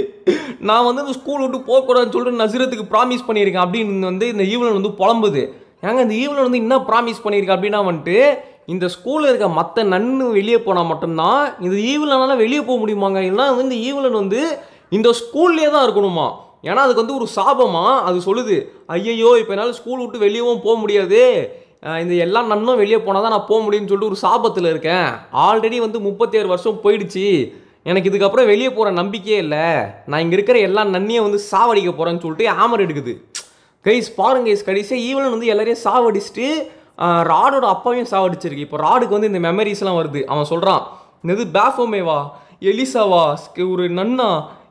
நான் வந்து இந்த ஸ்கூல் விட்டு போகக்கூடாதுன்னு சொல்லிட்டு நசிரத்துக்கு ப்ராமிஸ் பண்ணியிருக்கேன் அப்படின்னு வந்து இந்த ஈவலன் வந்து புலம்புது ஏங்க இந்த ஈவன் வந்து என்ன ப்ராமிஸ் பண்ணியிருக்கா அப்படின்னா வந்துட்டு இந்த ஸ்கூலில் இருக்க மற்ற நன்னு வெளியே போனால் மட்டும்தான் இந்த ஈவிலனால வெளியே போக முடியுமாங்க ஏன்னா வந்து இந்த ஈவிலன் வந்து இந்த ஸ்கூல்லே தான் இருக்கணுமா ஏன்னா அதுக்கு வந்து ஒரு சாபமாக அது சொல்லுது ஐயையோ இப்போ என்னால் ஸ்கூல் விட்டு வெளியவும் போக முடியாது இந்த எல்லா நன்னும் வெளியே போனால் தான் நான் போக முடியும்னு சொல்லிட்டு ஒரு சாபத்தில் இருக்கேன் ஆல்ரெடி வந்து முப்பத்தேழு வருஷம் போயிடுச்சு எனக்கு இதுக்கப்புறம் வெளியே போகிற நம்பிக்கையே இல்லை நான் இங்கே இருக்கிற எல்லா நன்னியை வந்து சாவடிக்க போகிறேன்னு சொல்லிட்டு ஆமர் எடுக்குது கைஸ் பாருங்க கைஸ் கடைசியாக ஈவன் வந்து எல்லாரையும் சாவடிச்சுட்டு ராடோட அப்பாவையும் சாவடிச்சிருக்கு இப்போ ராடுக்கு வந்து இந்த மெமரிஸ்லாம் வருது அவன் சொல்கிறான் இது பேஃபோமேவா எலிசாவா ஒரு நன்னா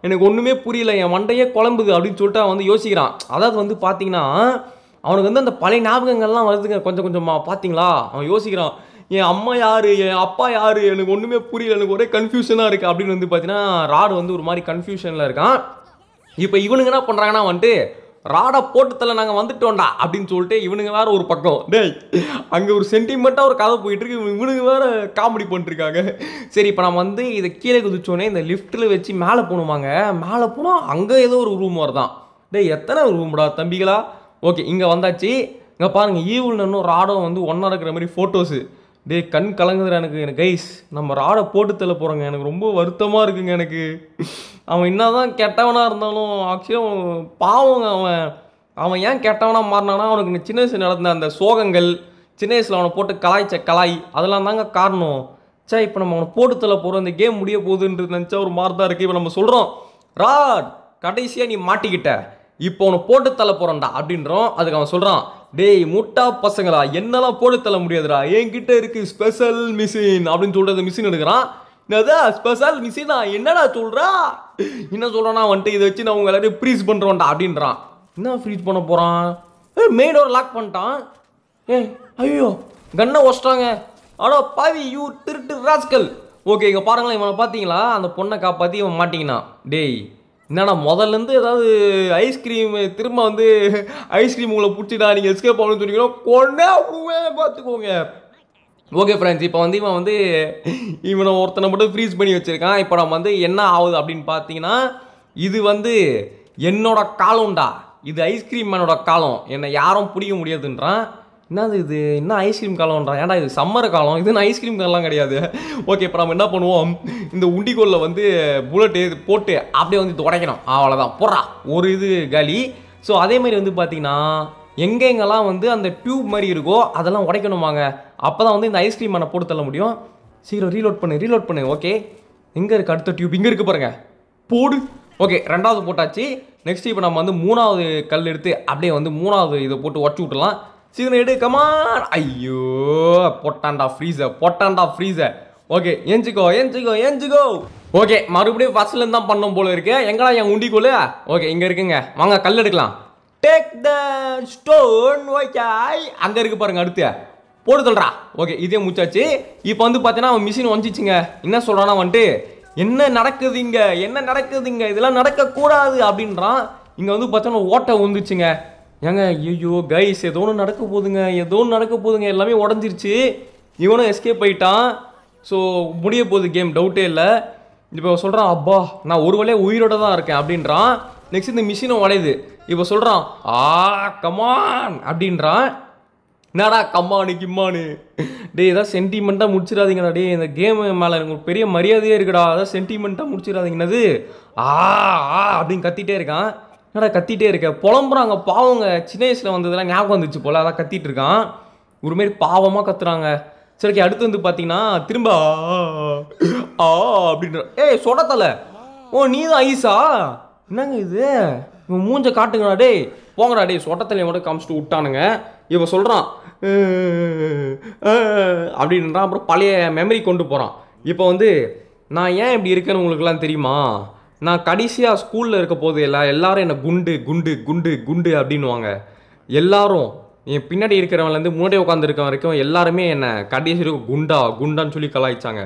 எனக்கு ஒன்றுமே புரியல என் மண்டையே குழம்புது அப்படின்னு சொல்லிட்டு அவன் வந்து யோசிக்கிறான் அதாவது வந்து பார்த்தீங்கன்னா அவனுக்கு வந்து அந்த பழைய ஞாபகங்கள்லாம் வருதுங்க கொஞ்சம் கொஞ்சமாக பார்த்தீங்களா அவன் யோசிக்கிறான் என் அம்மா யார் என் அப்பா யார் எனக்கு ஒன்றுமே புரியல எனக்கு ஒரே கன்ஃபியூஷனாக இருக்குது அப்படின்னு வந்து பார்த்தீங்கன்னா ராடு வந்து ஒரு மாதிரி கன்ஃபியூஷனில் இருக்கான் இப்போ இவனுங்க என்ன பண்ணுறாங்கன்னா வந்துட்டு ராடா போட்டத்தில் நாங்கள் வந்துட்டோண்டா அப்படின்னு சொல்லிட்டு இவனுங்க வேற ஒரு பக்கம் டேய் அங்கே ஒரு சென்டிமெண்ட்டாக ஒரு கதை போயிட்டுருக்கு இவனுங்க வேற காமெடி பண்ணிட்டுருக்காங்க சரி இப்போ நம்ம வந்து இதை கீழே குதிச்சோடனே இந்த லிஃப்ட்டில் வச்சு மேலே போகணுமாங்க மேலே போனால் அங்கே ஏதோ ஒரு ரூம் வருதான் டேய் எத்தனை ரூம்டா தம்பிகளா ஓகே இங்கே வந்தாச்சு இங்கே பாருங்கள் ஈவில் இன்னும் ராடோ வந்து ஒன்றா இருக்கிற மாதிரி ஃபோட்டோஸு டே கண் கலங்குதுற எனக்கு எனக்கு கைஸ் நம்ம ராடை போட்டு தெல போகிறோங்க எனக்கு ரொம்ப வருத்தமாக இருக்குங்க எனக்கு அவன் என்ன தான் கெட்டவனாக இருந்தாலும் ஆக்சுவலாக பாவங்க அவன் அவன் ஏன் கெட்டவனாக மாறினானா அவனுக்கு சின்ன வயசு நடந்த அந்த சோகங்கள் சின்ன வயசில் அவனை போட்டு கலாய்ச்ச கலாய் அதெல்லாம் தாங்க காரணம் சே இப்போ நம்ம அவனை போட்டு தள்ள போகிறோம் இந்த கேம் முடிய போகுதுன்றது நினச்சா ஒரு மாதிரி தான் இருக்குது இப்போ நம்ம சொல்கிறோம் ராட் கடைசியாக நீ மாட்டிக்கிட்ட இப்போ அவனை போட்டு தள்ள போகிறான்டா அப்படின்றோம் அதுக்கு அவன் சொல்கிறான் டேய் முட்டா பசங்களா என்னெல்லாம் போட்டு தள்ள முடியாதுடா என்கிட்ட இருக்கு ஸ்பெஷல் மிஷின் அப்படின்னு சொல்லிட்டு மிஷின் எடுக்கிறான் என்னதா ஸ்பெஷல் மிஷினா என்னடா சொல்கிறா என்ன சொல்கிறேன்னா வந்துட்டு இதை வச்சு நான் உங்க எல்லாரையும் ஃப்ரீஸ் பண்ணுறோம்டா அப்படின்றான் என்ன ஃப்ரீஸ் பண்ண போகிறான் ஏ மெயினோட லாக் பண்ணிட்டான் ஏ ஐயோ கண்ணை ஒச்சிட்டாங்க அடோ பாவி யூ திருட்டு ராஸ்கல் ஓகே இங்கே பாருங்களேன் இவனை பார்த்தீங்களா அந்த பொண்ணை காப்பாற்றி இவன் மாட்டிங்கண்ணா டேய் என்னடா முதல்லேருந்து ஏதாவது ஐஸ்கிரீம் திரும்ப வந்து ஐஸ்கிரீம் உங்களை பிடிச்சிட்டா நீங்கள் எஸ்கேப் ஆகணும்னு சொன்னீங்கன்னா கொண்டே பார்த்துக்கோங்க ஓகே ஃப்ரெண்ட்ஸ் இப்போ வந்து இவன் வந்து இவனை ஒருத்தனை மட்டும் ஃப்ரீஸ் பண்ணி வச்சுருக்கான் இப்போ நம்ம வந்து என்ன ஆகுது அப்படின்னு பார்த்தீங்கன்னா இது வந்து என்னோட காலம்டா இது ஐஸ்கிரீம் மேனோட காலம் என்னை யாரும் பிடிக்க முடியாதுன்றான் என்னது இது என்ன ஐஸ்கிரீம் காலம்ன்றான் ஏன்டா இது சம்மர் காலம் இது ஐஸ்கிரீம் காலம்லாம் கிடையாது ஓகே இப்போ நம்ம என்ன பண்ணுவோம் இந்த உண்டிகோலில் வந்து புல்லட்டு போட்டு அப்படியே வந்து உடைக்கணும் அவ்வளோதான் போடுறா ஒரு இது களி ஸோ அதே மாதிரி வந்து பார்த்திங்கன்னா எங்கெங்கெல்லாம் வந்து அந்த டியூப் மாதிரி இருக்கோ அதெல்லாம் உடைக்கணுமாங்க அப்போ தான் வந்து இந்த ஐஸ்கிரீம் நான் போட்டு தள்ள முடியும் சீக்கிரம் ரீலோட் பண்ணு ரீலோட் பண்ணு ஓகே எங்கே இருக்குது அடுத்த டியூப் இங்கே இருக்குது பாருங்கள் போடு ஓகே ரெண்டாவது போட்டாச்சு நெக்ஸ்ட் இப்போ நம்ம வந்து மூணாவது கல் எடுத்து அப்படியே வந்து மூணாவது இதை போட்டு உடச்சி விட்டுலாம் சீக்கிரம் எடு கமான் ஐயோ பொட்டாண்டா ஃப்ரீஸர் பொட்டாண்டா ஃப்ரீஸர் ஓகே எஞ்சிக்கோ எஞ்சிக்கோ எஞ்சிக்கோ ஓகே மறுபடியும் இருந்து தான் பண்ணோம் போல இருக்கு எங்கடா என் உண்டிக்குள்ள ஓகே இங்கே இருக்குங்க வாங்க கல் எடுக்கலாம் டேக் த ஸ்டோன் ஓகே அங்கே இருக்கு பாருங்க அடுத்து போட்டு சொல்கிறா ஓகே இதே முடிச்சாச்சு இப்போ வந்து பார்த்தீங்கன்னா அவன் மிஷின் வந்துச்சுங்க என்ன சொல்கிறான்னா வந்துட்டு என்ன நடக்குதுங்க என்ன நடக்குதுங்க இதெல்லாம் நடக்கக்கூடாது அப்படின்றான் இங்கே வந்து பார்த்தோன்னா ஓட்டை வந்துச்சுங்க ஏங்க ஐயோ கைஸ் ஏதோ ஒன்று நடக்க போகுதுங்க ஏதோ ஒன்று நடக்க போகுதுங்க எல்லாமே உடஞ்சிருச்சு இவனும் எஸ்கேப் ஆகிட்டான் ஸோ முடிய போகுது கேம் டவுட்டே இல்லை இப்போ சொல்கிறான் அப்பா நான் ஒரு வழியாக உயிரோட தான் இருக்கேன் அப்படின்றான் நெக்ஸ்ட் இந்த மிஷினும் உடையுது இப்போ சொல்கிறான் ஆ கமான் அப்படின்றான் என்னடா கம்மானு கிம்மானு டே ஏதாவது சென்டிமெண்ட்டாக முடிச்சிடாதீங்கடா டே இந்த கேம் மேலே எனக்கு பெரிய மரியாதையே இருக்குடா அதான் சென்டிமெண்ட்டாக முடிச்சிடாதீங்கன்னது ஆ ஆ அப்படின்னு கத்திகிட்டே இருக்கான் என்னடா கத்திட்டே இருக்க புலம்புறாங்க பாவங்க சின்ன வயசில் வந்ததெல்லாம் ஞாபகம் வந்துச்சு போல் அதான் கத்திட்டு இருக்கான் ஒரு மாரி பாவமாக கத்துறாங்க சரி அடுத்து வந்து பார்த்தீங்கன்னா திரும்ப ஆ அப்படின்ற ஏய் சொடத்தலை ஓ நீ தான் ஐசா என்னங்க இது இவன் மூஞ்ச காட்டுங்கடா டே போங்கடா டே சொட்டத்தலையை மட்டும் காமிச்சிட்டு விட்டானுங்க இவன் சொல்கிறான் அப்படின்றான் அப்புறம் பழைய மெமரி கொண்டு போகிறான் இப்போ வந்து நான் ஏன் இப்படி இருக்கேன்னு உங்களுக்குலாம் தெரியுமா நான் கடைசியாக ஸ்கூலில் இருக்க போது எல்லாம் எல்லாரும் என்னை குண்டு குண்டு குண்டு குண்டு அப்படின்வாங்க எல்லாரும் என் பின்னாடி இருக்கிறவன்லேருந்து முன்னாடி உட்காந்துருக்க வரைக்கும் எல்லாருமே என்னை கடைசி இருக்கும் குண்டா குண்டான்னு சொல்லி கலாய்ச்சாங்க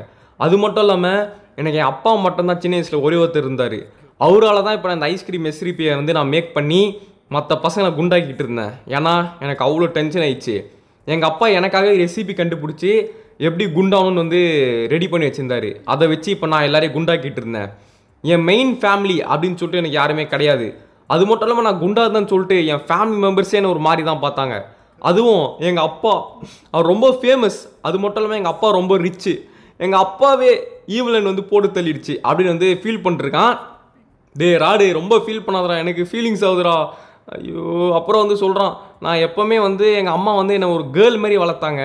அது மட்டும் இல்லாமல் எனக்கு என் அப்பா மட்டும்தான் சின்ன வயசில் ஒரே ஒருத்தர் இருந்தார் அவரால் தான் இப்போ நான் இந்த ஐஸ்கிரீம் எஸ்ரிபியை வந்து நான் மேக் பண்ணி மற்ற பசங்களை குண்டாக்கிட்டு இருந்தேன் ஏன்னா எனக்கு அவ்வளோ டென்ஷன் ஆயிடுச்சு எங்கள் அப்பா எனக்காக ரெசிபி கண்டுபிடிச்சி எப்படி குண்டாகணும்னு வந்து ரெடி பண்ணி வச்சுருந்தாரு அதை வச்சு இப்போ நான் எல்லாரையும் குண்டாக்கிட்டு இருந்தேன் என் மெயின் ஃபேமிலி அப்படின்னு சொல்லிட்டு எனக்கு யாருமே கிடையாது அது மட்டும் இல்லாமல் நான் குண்டா இருந்தேன்னு சொல்லிட்டு என் ஃபேமிலி மெம்பர்ஸே என்னை ஒரு மாதிரி தான் பார்த்தாங்க அதுவும் எங்கள் அப்பா அவர் ரொம்ப ஃபேமஸ் அது மட்டும் இல்லாமல் எங்கள் அப்பா ரொம்ப ரிச்சு எங்கள் அப்பாவே ஈவலன் வந்து போட்டு தள்ளிடுச்சு அப்படின்னு வந்து ஃபீல் பண்ணிருக்கான் டே ராடு ரொம்ப ஃபீல் பண்ணாதடா எனக்கு ஃபீலிங்ஸ் ஆகுதுடா ஐயோ அப்புறம் வந்து சொல்கிறான் நான் எப்போவுமே வந்து எங்கள் அம்மா வந்து என்னை ஒரு கேர்ள் மாதிரி வளர்த்தாங்க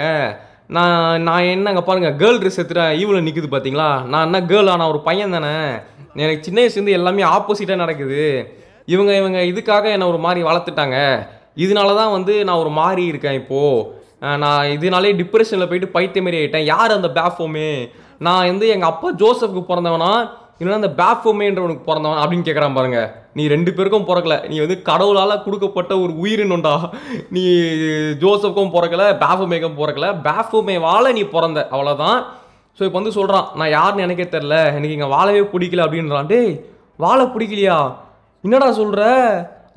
நான் நான் என்னங்க பாருங்கள் கேர்ள் ட்ரெஸ் எடுத்துகிட்டேன் ஈவில் நிற்குது பார்த்தீங்களா நான் என்ன கேர்ள் ஆனால் ஒரு பையன் தானே எனக்கு சின்ன வயசுலேருந்து எல்லாமே ஆப்போசிட்டாக நடக்குது இவங்க இவங்க இதுக்காக என்னை ஒரு மாதிரி வளர்த்துட்டாங்க இதனால தான் வந்து நான் ஒரு மாறி இருக்கேன் இப்போது நான் இதனாலே டிப்ரெஷனில் போயிட்டு பைத்திய மாரி ஆகிட்டேன் யார் அந்த பேஃபோமே நான் வந்து எங்கள் அப்பா ஜோசஃப்க்கு பிறந்தவனா இல்லைனா அந்த பேஃபோமேன்றவனுக்கு பிறந்தவன் அப்படின்னு கேட்குறான் பாருங்க நீ ரெண்டு பேருக்கும் பிறக்கல நீ வந்து கடவுளால் கொடுக்கப்பட்ட ஒரு உயிரினுண்டா நீ ஜோசப்க்கும் பிறக்கல பேஃபோமேக்கும் பிறக்கல பேஃபோமேவால் நீ பிறந்த அவ்வளோதான் ஸோ இப்போ வந்து சொல்கிறான் நான் யாருன்னு எனக்கே தெரில எனக்கு இங்கே வாழவே பிடிக்கல அப்படின்றான் டேய் வாழை பிடிக்கலையா என்னடா சொல்கிற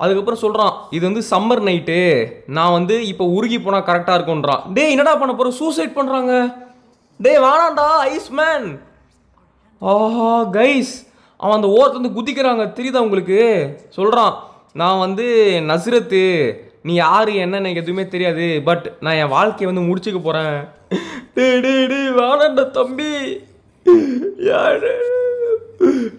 அதுக்கப்புறம் சொல்கிறான் இது வந்து சம்மர் நைட்டு நான் வந்து இப்போ உருகி போனால் கரெக்டாக இருக்குன்றான் டே என்னடா பண்ண போகிற சூசைட் பண்ணுறாங்க டே வாடாண்டா ஐஸ் மேன் ஆஹா கைஸ் அவன் அந்த ஓரத்தை வந்து குதிக்கிறாங்க தெரியுதா உங்களுக்கு சொல்கிறான் நான் வந்து நசுரத்து நீ யார் என்னன்னு எதுவுமே தெரியாது பட் நான் என் வாழ்க்கையை வந்து முடிச்சுக்க போகிறேன் டே டே வேணாண்டா தம்பி யாரு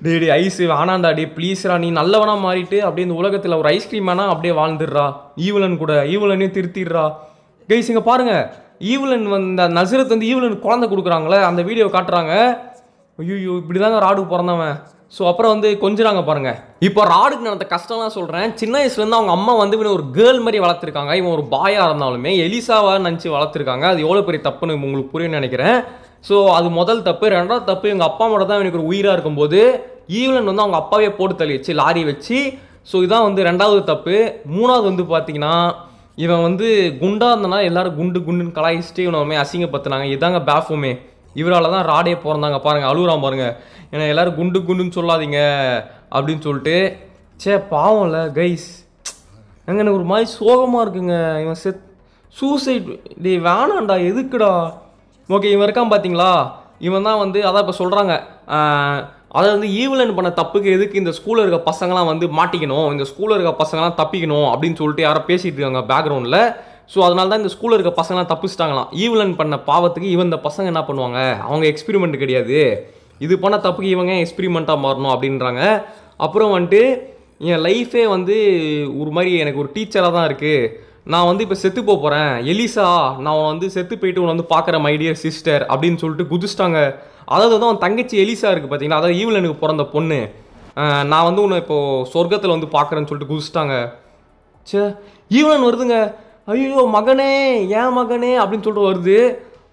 டேடி ஐஸ் வேணாண்டா டே ப்ளீஸ்ரா நீ நல்லவனா மாறிட்டு அப்படியே இந்த உலகத்தில் ஒரு ஐஸ்கிரீம் வேணா அப்படியே வாழ்ந்துடுறா ஈவலன் கூட ஈவலனே திருத்திடுறா கைஸ் இங்கே பாருங்கள் ஈவலன் வந்த நசரத் வந்து ஈவலன் குழந்தை கொடுக்குறாங்களே அந்த வீடியோ காட்டுறாங்க ஐயோ இப்படி தாங்க ராடு பிறந்தவன் ஸோ அப்புறம் வந்து கொஞ்சிறாங்க பாருங்க இப்போ ராடுக்கு நடந்த கஷ்டம்லாம் சொல்கிறேன் சின்ன வயசுலேருந்து அவங்க அம்மா வந்து இவனை ஒரு கேர்ள் மாதிரி வளர்த்துருக்காங்க இவன் ஒரு பாயாக இருந்தாலுமே எலிசாவாக நினச்சி வளர்த்துருக்காங்க அது எவ்வளோ பெரிய தப்புன்னு உங்களுக்கு புரியும்னு நினைக்கிறேன் ஸோ அது முதல் தப்பு ரெண்டாவது தப்பு எங்கள் அப்பா மட்டும் தான் எனக்கு ஒரு உயிராக இருக்கும்போது ஈவலன் வந்து அவங்க அப்பாவே போட்டு தள்ளி வச்சு லாரி வச்சு ஸோ இதான் வந்து ரெண்டாவது தப்பு மூணாவது வந்து பார்த்தீங்கன்னா இவன் வந்து குண்டாக இருந்தனால எல்லாரும் குண்டு குண்டுன்னு கலாய்ச்சிட்டு இவனை அசிங்கப்படுத்தினாங்க இதாங்க பேஃபுமே இவரால் தான் ராடே பிறந்தாங்க பாருங்கள் அழுகுறான் பாருங்கள் ஏன்னா எல்லோரும் குண்டு குண்டுன்னு சொல்லாதீங்க அப்படின்னு சொல்லிட்டு சே பாவம்ல கைஸ் அங்கே எனக்கு ஒரு மாதிரி சோகமாக இருக்குங்க இவன் செத் சூசைட் டே வேணாண்டா எதுக்குடா ஓகே இவன் இருக்கான் பார்த்தீங்களா இவன் தான் வந்து அதான் இப்போ சொல்கிறாங்க அதை வந்து ஈவலன் பண்ண தப்புக்கு எதுக்கு இந்த ஸ்கூலில் இருக்க பசங்களாம் வந்து மாட்டிக்கணும் இந்த ஸ்கூலில் இருக்க பசங்களாம் தப்பிக்கணும் அப்படின்னு சொல்லிட்டு யாரோ பேசிகிட்டு இருக்காங்க பேக்ரவுண்டில் ஸோ அதனால தான் இந்த ஸ்கூலில் இருக்க பசங்களாம் தப்பிச்சிட்டாங்களாம் ஈவலன் பண்ண பாவத்துக்கு இவன் இந்த பசங்க என்ன பண்ணுவாங்க அவங்க எக்ஸ்பிரிமெண்ட் கிடையாது இது பண்ண தப்புக்கு இவங்க எக்ஸ்பிரிமெண்ட்டாக மாறணும் அப்படின்றாங்க அப்புறம் வந்துட்டு என் லைஃபே வந்து ஒரு மாதிரி எனக்கு ஒரு டீச்சராக தான் இருக்குது நான் வந்து இப்போ செத்து போக போகிறேன் எலிசா நான் உன் வந்து செத்து போயிட்டு உன்னை வந்து பார்க்குற மைடியர் சிஸ்டர் அப்படின்னு சொல்லிட்டு குதிச்சிட்டாங்க அதாவது வந்து அவன் தங்கச்சி எலிசா இருக்குது பார்த்தீங்களா அதாவது ஈவ்லனுக்கு பிறந்த பொண்ணு நான் வந்து உன்னை இப்போது சொர்க்கத்தில் வந்து பார்க்குறேன்னு சொல்லிட்டு குதிச்சிட்டாங்க சே ஈவ்லன் வருதுங்க ஐயோ மகனே ஏன் மகனே அப்படின்னு சொல்லிட்டு வருது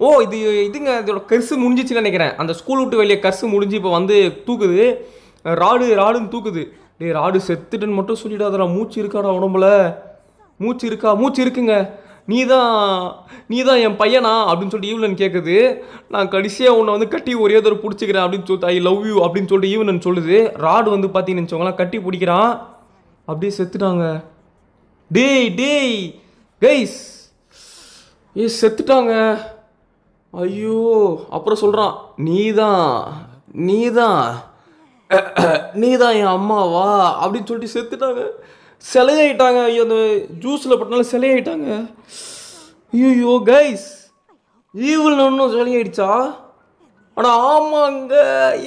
ஓ இது இதுங்க இதோட கரிசு முடிஞ்சிச்சுன்னு நினைக்கிறேன் அந்த ஸ்கூல் விட்டு வெளியே கரிசு முடிஞ்சு இப்போ வந்து தூக்குது ராடு ராடுன்னு தூக்குது டே ராடு செத்துட்டுன்னு மட்டும் சொல்லிடாதடா மூச்சு இருக்காடா உடம்புல மூச்சு இருக்கா மூச்சு இருக்குங்க நீ தான் நீ தான் என் பையனா அப்படின்னு சொல்லிட்டு ஈவனன் கேட்குது நான் கடைசியாக உன்னை வந்து கட்டி ஒரே தடவை பிடிச்சிக்கிறேன் அப்படின்னு சொல்லிட்டு ஐ லவ் யூ அப்படின்னு சொல்லிட்டு ஈவனன் சொல்லுது ராடு வந்து பார்த்தீங்கன்னு வச்சவங்களாம் கட்டி பிடிக்கிறான் அப்படியே செத்துட்டாங்க டேய் டேய் கெய்ஸ் ஏ செத்துட்டாங்க ஐயோ அப்புறம் சொல்கிறான் நீ தான் நீ தான் நீ தான் என் அம்மாவா அப்படின்னு சொல்லிட்டு செத்துட்டாங்க சிலையாயிட்டாங்க ஐயோ அந்த ஜூஸில் போட்டனால சிலையாயிட்டாங்க ஐயோ கைஸ் ஈவில் ஒன்றும் சிலையாயிடுச்சா ஆனால் ஆமாங்க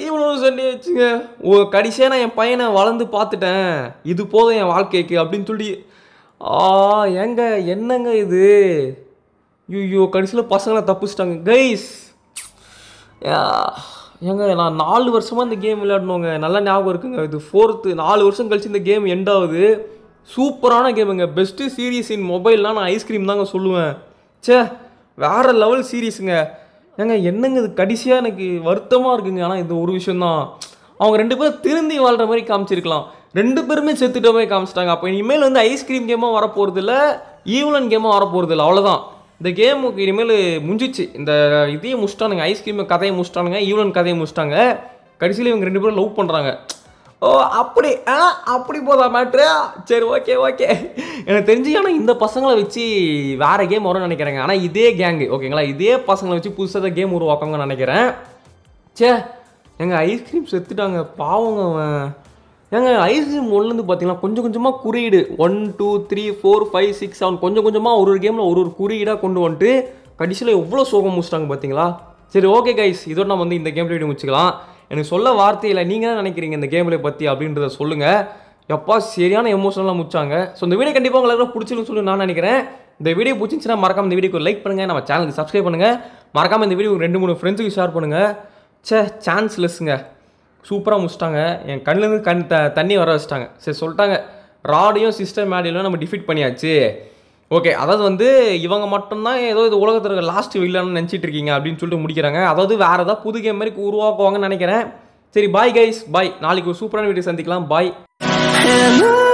ஈவில் ஒன்றும் வச்சுங்க ஓ கடைசியாக நான் என் பையனை வளர்ந்து பார்த்துட்டேன் இது போதும் என் வாழ்க்கைக்கு அப்படின்னு சொல்லி ஆ ஏங்க என்னங்க இது ஐயோ கடைசியில் பசங்களை தப்பிச்சிட்டாங்க கைஸ் ஏங்க நான் நாலு வருஷமாக இந்த கேம் விளையாடணுங்க நல்லா ஞாபகம் இருக்குங்க இது ஃபோர்த்து நாலு வருஷம் கழிச்சு இந்த கேம் எண்ட் ஆகுது சூப்பரான கேமுங்க பெஸ்ட்டு சீரீஸ் இன் மொபைல்லாம் நான் ஐஸ்கிரீம் தாங்க சொல்லுவேன் சே வேறு லெவல் சீரீஸுங்க ஏங்க என்னங்க இது கடைசியாக எனக்கு வருத்தமாக இருக்குங்க ஆனால் இது ஒரு விஷயந்தான் அவங்க ரெண்டு பேரும் திருந்தி வாழ்கிற மாதிரி காமிச்சிருக்கலாம் ரெண்டு பேருமே செத்துட்டோமே காமிச்சிட்டாங்க அப்போ இனிமேல் வந்து ஐஸ்கிரீம் கேமாக வரப்போகிறது இல்லை ஈவ்லன் கேமாக வரப்போகிறது இல்லை அவ்வளோதான் இந்த கேமுக்கு இனிமேல் முடிஞ்சிச்சு இந்த இதையும் முடிச்சிட்டானுங்க ஐஸ்கிரீம் கதையை முடிச்சிட்டானுங்க ஈவ்லன் கதையை முடிச்சிட்டாங்க கடைசியில் இவங்க ரெண்டு பேரும் லவ் பண்ணுறாங்க ஓ அப்படி ஆ அப்படி போதா மேட்ரு சரி ஓகே ஓகே எனக்கு தெரிஞ்சு ஆனால் இந்த பசங்களை வச்சு வேறு கேம் வரும்னு நினைக்கிறேங்க ஆனால் இதே கேங்கு ஓகேங்களா இதே பசங்களை வச்சு புதுசாக தான் கேம் உருவாக்கணும்னு நினைக்கிறேன் சே எங்கள் ஐஸ்கிரீம் செத்துட்டாங்க பாவங்க அவன் ஏங்க ஐசிஎம் ஒன்லேருந்து பார்த்தீங்கன்னா கொஞ்சம் கொஞ்சமாக குறியீடு one two three four five six seven கொஞ்சம் கொஞ்சமாக ஒரு ஒரு கேமில் ஒரு ஒரு குறியீடாக கொண்டு வந்துட்டு கடைசியில் எவ்வளோ சோகம் முடிச்சிட்டாங்க பார்த்தீங்களா சரி ஓகே கைஸ் இதோட நான் வந்து இந்த கேம் ப்ளே முடிச்சுக்கலாம் எனக்கு சொல்ல வார்த்தையில் நீங்கள் என்ன நினைக்கிறீங்க இந்த கேம் பற்றி அப்படின்றத சொல்லுங்கள் எப்பா சரியான எமோஷனலாக முடிச்சாங்க ஸோ இந்த வீடியோ கண்டிப்பாக உங்களுக்கு பிடிச்சிருந்து சொல்லி நான் நினைக்கிறேன் இந்த வீடியோ பிடிச்சிருந்துச்சுன்னா மறக்காம இந்த வீடியோக்கு லைக் பண்ணுங்கள் நம்ம சேனலுக்கு சப்ஸ்கிரைப் பண்ணுங்கள் மறக்காமல் இந்த வீடியோ ரெண்டு மூணு ஃப்ரெண்ட்ஸுக்கு ஷேர் பண்ணுங்கள் சே சான்ஸ் லெஸ்ஸுங்க சூப்பராக முடிச்சிட்டாங்க என் கண்ணுலேருந்து கண் த தண்ணி வர வச்சுட்டாங்க சரி சொல்லிட்டாங்க ராடியும் சிஸ்டர் மேடியும் நம்ம டிஃபீட் பண்ணியாச்சு ஓகே அதாவது வந்து இவங்க மட்டும்தான் ஏதோ இது உலகத்தில் இருக்க லாஸ்ட் வில்லன்னு நினச்சிட்டு இருக்கீங்க அப்படின்னு சொல்லிட்டு முடிக்கிறாங்க அதாவது வேறு ஏதாவது புது கேம் மாதிரி உருவாக்குவாங்கன்னு நினைக்கிறேன் சரி பாய் கைஸ் பாய் நாளைக்கு ஒரு சூப்பரான வீடியோ சந்திக்கலாம் பாய்